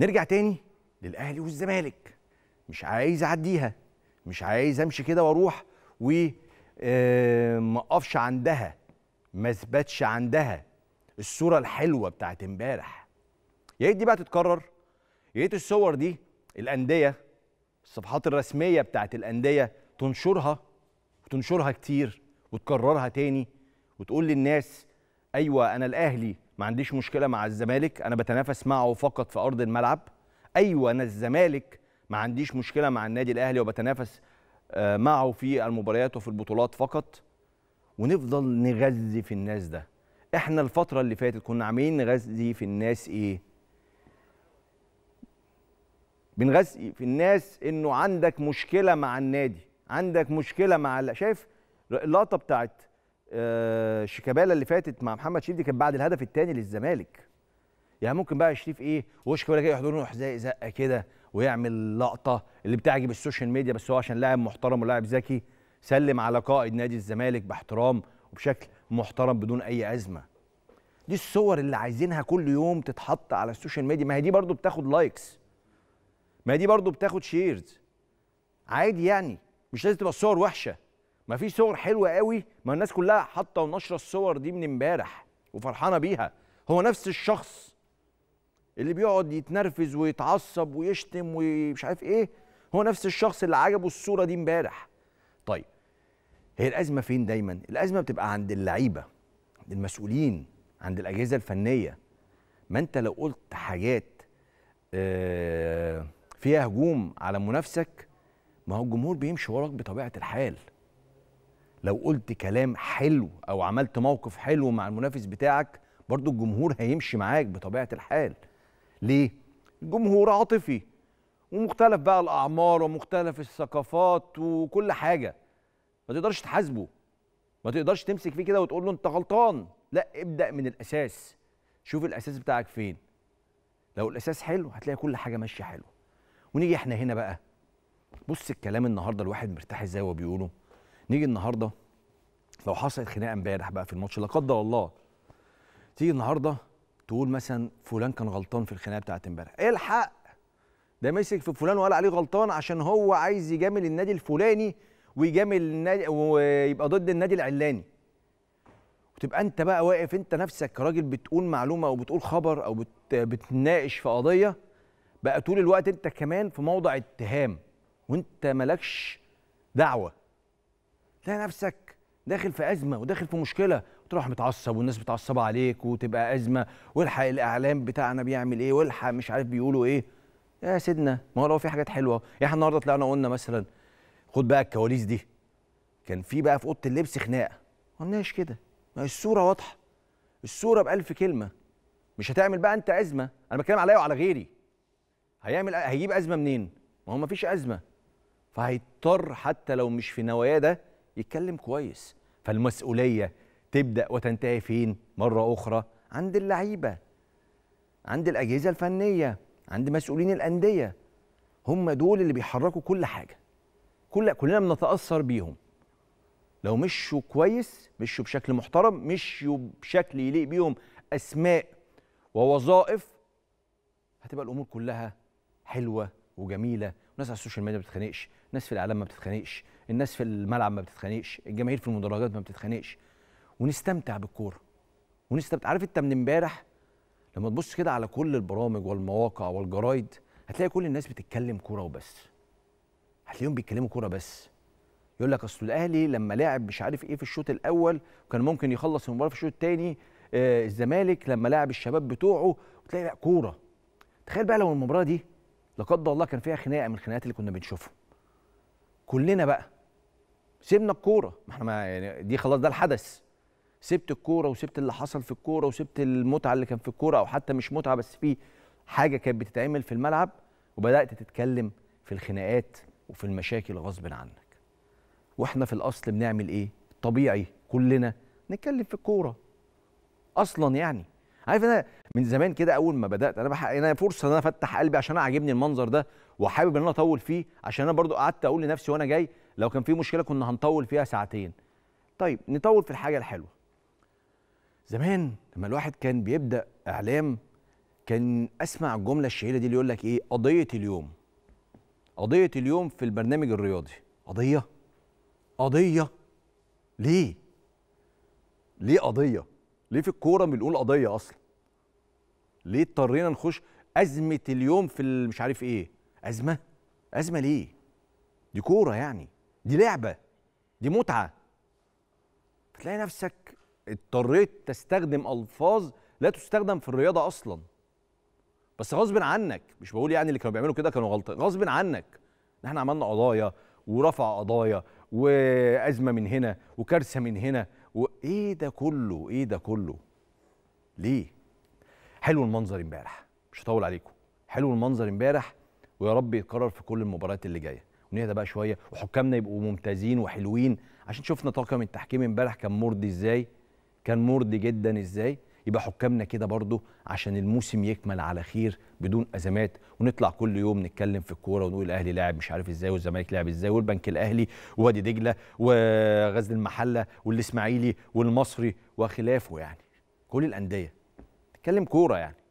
نرجع تاني للاهلي والزمالك مش عايز اعديها مش عايز امشي كده واروح و آه، ما اقفش عندها ما اثبتش عندها الصوره الحلوه بتاعت امبارح يا ريت دي بقى تتكرر يا ريت الصور دي الانديه الصفحات الرسميه بتاعت الانديه تنشرها وتنشرها كتير وتكررها تاني وتقول للناس ايوه انا الاهلي ما عنديش مشكله مع الزمالك انا بتنافس معه فقط في ارض الملعب ايوه انا الزمالك ما عنديش مشكله مع النادي الاهلي وبتنافس آه، معه في المباريات وفي البطولات فقط ونفضل نغذي في الناس ده احنا الفتره اللي فاتت كنا عاملين نغذي في الناس ايه بنغذي في الناس انه عندك مشكله مع النادي عندك مشكله مع شايف اللقطه بتاعت آه، شيكابالا اللي فاتت مع محمد شريف دي كانت بعد الهدف الثاني للزمالك يعني ممكن بقى شريف ايه وشيكابالا كده يحضر له زق زقه كده ويعمل لقطه اللي بتعجب السوشيال ميديا بس هو عشان لاعب محترم ولاعب ذكي سلم على قائد نادي الزمالك باحترام وبشكل محترم بدون اي ازمه دي الصور اللي عايزينها كل يوم تتحط على السوشيال ميديا ما هي دي برضو بتاخد لايكس ما هي دي برضو بتاخد شيرز عادي يعني مش لازم تبقى الصور وحشه مفيش صور حلوه قوي ما الناس كلها حاطه ونشره الصور دي من امبارح وفرحانه بيها هو نفس الشخص اللي بيقعد يتنرفز ويتعصب ويشتم ومش عارف ايه هو نفس الشخص اللي عجبه الصوره دي امبارح طيب هي الازمه فين دايما الازمه بتبقى عند اللعيبه عند المسؤولين عند الاجهزه الفنيه ما انت لو قلت حاجات آه، فيها هجوم على منافسك ما هو الجمهور بيمشي وراك بطبيعه الحال لو قلت كلام حلو او عملت موقف حلو مع المنافس بتاعك برضو الجمهور هيمشي معاك بطبيعه الحال ليه الجمهور عاطفي ومختلف بقى الاعمار ومختلف الثقافات وكل حاجه ما تقدرش تحاسبه ما تقدرش تمسك فيه كده وتقول له انت غلطان لا ابدا من الاساس شوف الاساس بتاعك فين لو الاساس حلو هتلاقي كل حاجه ماشيه حلو ونيجي احنا هنا بقى بص الكلام النهارده الواحد مرتاح ازاي وهو بيقوله نيجي النهارده لو حصلت خناقه امبارح بقى في الماتش لا قدر الله تيجي النهارده تقول مثلا فلان كان غلطان في الخناقه بتاعت امبارح إيه الحق ده مسك في فلان وقال عليه غلطان عشان هو عايز يجامل النادي الفلاني ويجامل النادي ويبقى ضد النادي العلاني وتبقى انت بقى واقف انت نفسك كراجل بتقول معلومه او بتقول خبر او بت... بتناقش في قضيه بقى طول الوقت انت كمان في موضع اتهام وانت مالكش دعوه تلاقي نفسك داخل في ازمه وداخل في مشكله وتروح متعصب والناس متعصبه عليك وتبقى ازمه والحق الاعلام بتاعنا بيعمل ايه والحق مش عارف بيقولوا ايه يا سيدنا ما هو لو في حاجات حلوه يعني احنا النهارده طلعنا قلنا مثلا خد بقى الكواليس دي كان في بقى في اوضه اللبس خناقه ما قلناش كده ما الصوره واضحه الصوره بألف كلمه مش هتعمل بقى انت ازمه انا بتكلم عليا وعلى غيري هيعمل هيجيب ازمه منين ما هو مفيش ازمه فهيضطر حتى لو مش في نواياه ده يتكلم كويس فالمسؤوليه تبدا وتنتهي فين مره اخرى عند اللعيبه عند الاجهزه الفنيه عند مسؤولين الانديه هم دول اللي بيحركوا كل حاجه كل كلنا بنتاثر بيهم لو مشوا كويس مشوا بشكل محترم مشوا بشكل يليق بيهم اسماء ووظائف هتبقى الامور كلها حلوه وجميله وناس على السوشيال ميديا ما بتتخانقش ناس في الاعلام ما بتتخانقش الناس في الملعب ما بتتخانقش الجماهير في المدرجات ما بتتخانقش ونستمتع بالكوره ونستمتع عارف انت من امبارح لما تبص كده على كل البرامج والمواقع والجرايد هتلاقي كل الناس بتتكلم كوره وبس هتلاقيهم بيتكلموا كوره بس يقول لك اصل الاهلي لما لعب مش عارف ايه في الشوط الاول وكان ممكن يخلص المباراه في الشوط الثاني آه الزمالك لما لعب الشباب بتوعه وتلاقي بقى كوره تخيل بقى لو المباراه دي لا قدر الله كان فيها خناقه من الخناقات اللي كنا بنشوفها كلنا بقى سيبنا الكوره ما احنا ما يعني دي خلاص ده الحدث سبت الكوره وسبت اللي حصل في الكوره وسبت المتعه اللي كان في الكوره او حتى مش متعه بس في حاجه كانت بتتعمل في الملعب وبدات تتكلم في الخناقات وفي المشاكل غصب عنك واحنا في الاصل بنعمل ايه طبيعي كلنا نتكلم في الكوره اصلا يعني عارف انا من زمان كده اول ما بدات انا بح... انا فرصه ان انا افتح قلبي عشان انا عاجبني المنظر ده وحابب ان انا اطول فيه عشان انا برضو قعدت اقول لنفسي وانا جاي لو كان في مشكله كنا هنطول فيها ساعتين طيب نطول في الحاجه الحلوه زمان لما الواحد كان بيبدا اعلام كان اسمع الجمله الشهيره دي اللي يقول لك ايه قضيه اليوم قضيه اليوم في البرنامج الرياضي قضيه قضيه ليه ليه قضيه ليه في الكوره بنقول قضيه اصلا ليه اضطرينا نخش ازمه اليوم في مش عارف ايه ازمه ازمه ليه دي كوره يعني دي لعبه دي متعه فتلاقي نفسك اضطريت تستخدم الفاظ لا تستخدم في الرياضه اصلا بس غصب عنك مش بقول يعني اللي كانوا بيعملوا كده كانوا غلط غصب عنك احنا عملنا قضايا ورفع قضايا وازمه من هنا وكارثه من هنا وايه ده كله ايه ده كله ليه حلو المنظر امبارح مش هطول عليكم حلو المنظر امبارح ويا رب يتكرر في كل المباريات اللي جايه نهدى بقى شويه وحكامنا يبقوا ممتازين وحلوين عشان شفنا طاقم التحكيم امبارح كان مرضي ازاي كان مرضي جدا ازاي يبقى حكامنا كده برضه عشان الموسم يكمل على خير بدون ازمات ونطلع كل يوم نتكلم في الكوره ونقول الاهلي لاعب مش عارف ازاي والزمالك لاعب ازاي والبنك الاهلي ووادي دجله وغزل المحله والاسماعيلي والمصري وخلافه يعني كل الانديه تتكلم كوره يعني